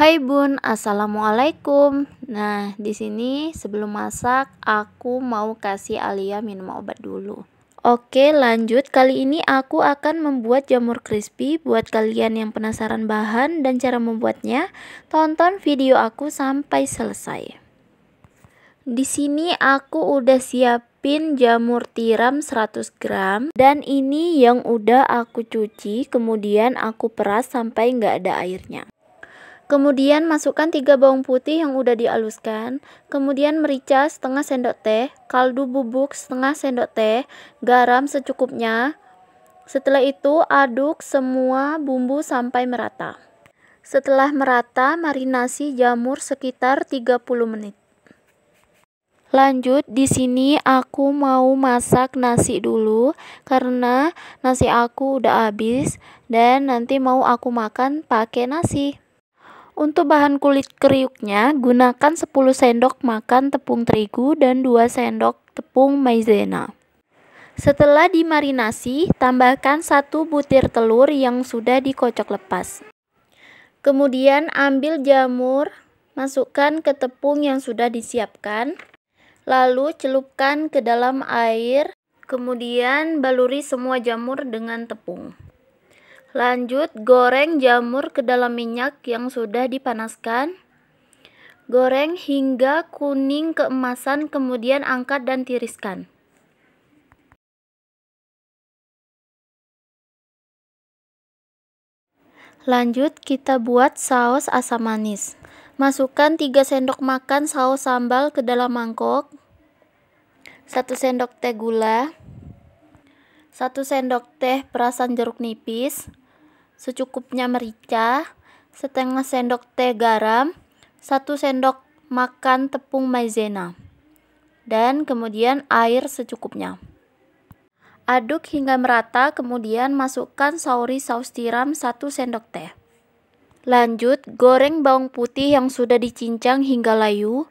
Hai Bun, Assalamualaikum. Nah, di sini sebelum masak aku mau kasih Alia minum obat dulu. Oke, lanjut. Kali ini aku akan membuat jamur crispy. Buat kalian yang penasaran bahan dan cara membuatnya, tonton video aku sampai selesai. Di sini aku udah siapin jamur tiram 100 gram dan ini yang udah aku cuci, kemudian aku peras sampai nggak ada airnya. Kemudian masukkan 3 bawang putih yang udah dialuskan, kemudian merica setengah sendok teh, kaldu bubuk setengah sendok teh, garam secukupnya. Setelah itu aduk semua bumbu sampai merata. Setelah merata, marinasi jamur sekitar 30 menit. Lanjut, di sini aku mau masak nasi dulu karena nasi aku udah habis dan nanti mau aku makan pakai nasi. Untuk bahan kulit kriuknya, gunakan 10 sendok makan tepung terigu dan 2 sendok tepung maizena. Setelah dimarinasi, tambahkan 1 butir telur yang sudah dikocok lepas. Kemudian ambil jamur, masukkan ke tepung yang sudah disiapkan, lalu celupkan ke dalam air, kemudian baluri semua jamur dengan tepung. Lanjut, goreng jamur ke dalam minyak yang sudah dipanaskan. Goreng hingga kuning keemasan, kemudian angkat dan tiriskan. Lanjut, kita buat saus asam manis. Masukkan 3 sendok makan saus sambal ke dalam mangkok, 1 sendok teh gula, 1 sendok teh perasan jeruk nipis, secukupnya merica, setengah sendok teh garam, satu sendok makan tepung maizena, dan kemudian air secukupnya. Aduk hingga merata, kemudian masukkan sauri saus tiram satu sendok teh. Lanjut, goreng bawang putih yang sudah dicincang hingga layu.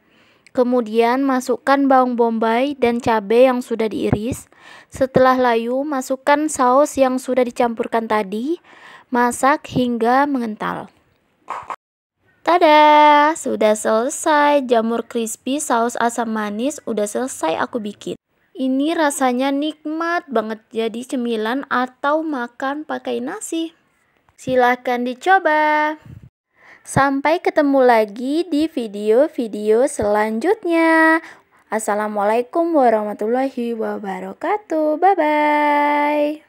Kemudian masukkan bawang bombay dan cabai yang sudah diiris. Setelah layu, masukkan saus yang sudah dicampurkan tadi. Masak hingga mengental. Tada, sudah selesai jamur crispy saus asam manis udah selesai aku bikin. Ini rasanya nikmat banget jadi cemilan atau makan pakai nasi. Silahkan dicoba. Sampai ketemu lagi di video-video selanjutnya. Assalamualaikum warahmatullahi wabarakatuh. Bye bye.